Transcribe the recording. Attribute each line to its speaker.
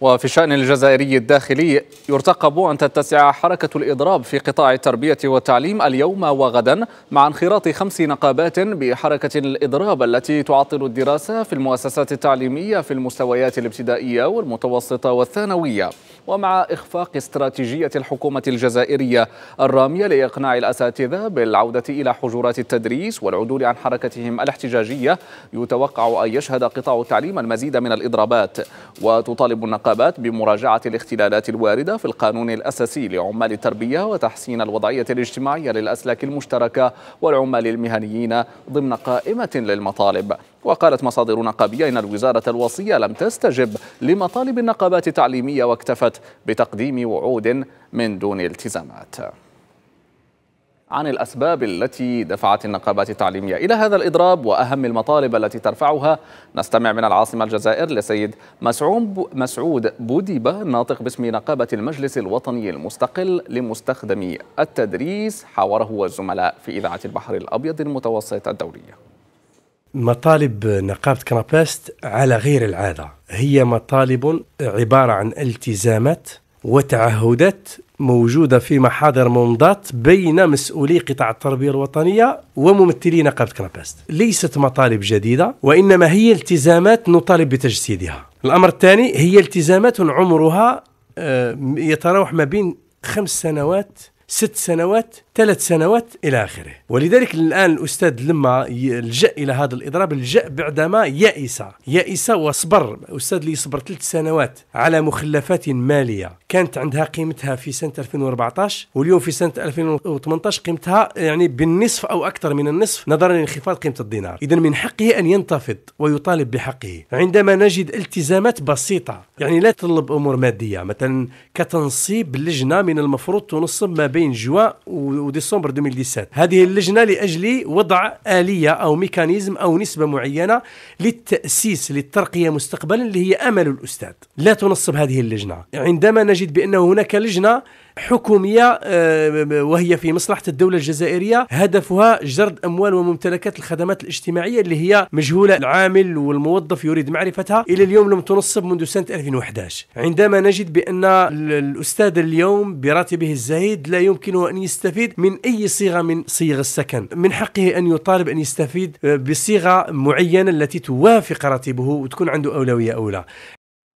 Speaker 1: وفي الشأن الجزائري الداخلي يرتقب أن تتسع حركة الإضراب في قطاع التربية والتعليم اليوم وغدا مع انخراط خمس نقابات بحركة الإضراب التي تعطل الدراسة في المؤسسات التعليمية في المستويات الابتدائية والمتوسطة والثانوية ومع إخفاق استراتيجية الحكومة الجزائرية الرامية لإقناع الأساتذة بالعودة إلى حجرات التدريس والعدول عن حركتهم الاحتجاجية يتوقع أن يشهد قطاع التعليم المزيد من الإضرابات وتطالب النقابات النقابات بمراجعة الاختلالات الواردة في القانون الأساسي لعمال التربية وتحسين الوضعية الاجتماعية للأسلاك المشتركة والعمال المهنيين ضمن قائمة للمطالب وقالت مصادر نقابية إن الوزارة الوصية لم تستجب لمطالب النقابات التعليمية واكتفت بتقديم وعود من دون التزامات عن الأسباب التي دفعت النقابات التعليمية إلى هذا الإضراب وأهم المطالب التي ترفعها نستمع من العاصمة الجزائر لسيد مسعود مسعود بوديبة ناطق باسم نقابة المجلس الوطني المستقل لمستخدمي التدريس حاوره الزملاء في إذاعة البحر الأبيض المتوسط الدولية
Speaker 2: مطالب نقابة كنابست على غير العادة هي مطالب عبارة عن التزامات وتعهدات موجودة في محاضر ممضات بين مسؤولي قطاع التربية الوطنية وممثلي نقابة كرابست ليست مطالب جديدة وإنما هي التزامات نطالب بتجسيدها الأمر الثاني هي التزامات عمرها آه، يتراوح ما بين خمس سنوات ست سنوات ثلاث سنوات إلى آخره ولذلك الآن الأستاذ لما يلجأ إلى هذا الإضراب لجأ بعدما يأس يأس وصبر أستاذ اللي صبر ثلاث سنوات على مخلفات مالية كانت عندها قيمتها في سنة 2014 واليوم في سنة 2018 قيمتها يعني بالنصف أو أكثر من النصف نظرا لانخفاض قيمة الدينار إذا من حقه أن ينتفض ويطالب بحقه عندما نجد التزامات بسيطة يعني لا تطلب أمور مادية مثلا كتنصيب لجنة من المفروض تنصب ما بين بين جوان وديسمبر 2017 هذه اللجنه لاجل وضع اليه او ميكانيزم او نسبه معينه للتاسيس للترقيه مستقبلا اللي هي امل الاستاذ لا تنصب هذه اللجنه عندما نجد بان هناك لجنه حكومية آه، وهي في مصلحة الدولة الجزائرية هدفها جرد أموال وممتلكات الخدمات الاجتماعية اللي هي مجهولة العامل والموظف يريد معرفتها إلى اليوم لم تنصب منذ سنة 2011 عندما نجد بأن الأستاذ اليوم براتبه الزهيد لا يمكنه أن يستفيد من أي صيغة من صيغ السكن من حقه أن يطالب أن يستفيد آه، بصيغة معينة التي توافق راتبه وتكون عنده أولوية أولى